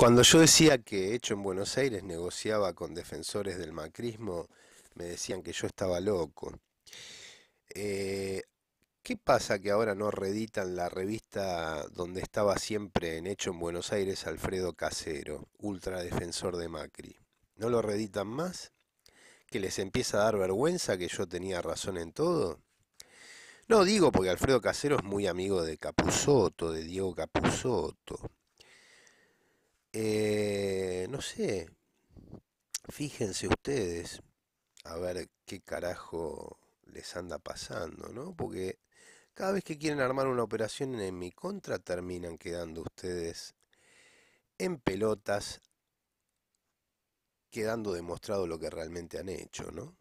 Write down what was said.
Cuando yo decía que, hecho en Buenos Aires, negociaba con defensores del macrismo, me decían que yo estaba loco. Eh, ¿Qué pasa que ahora no reeditan la revista donde estaba siempre en hecho en Buenos Aires Alfredo Casero, ultradefensor de Macri? ¿No lo reeditan más? ¿Que les empieza a dar vergüenza que yo tenía razón en todo? No digo porque Alfredo Casero es muy amigo de Capusotto, de Diego Capusotto. Eh, no sé, fíjense ustedes a ver qué carajo les anda pasando, ¿no? Porque cada vez que quieren armar una operación en mi contra terminan quedando ustedes en pelotas, quedando demostrado lo que realmente han hecho, ¿no?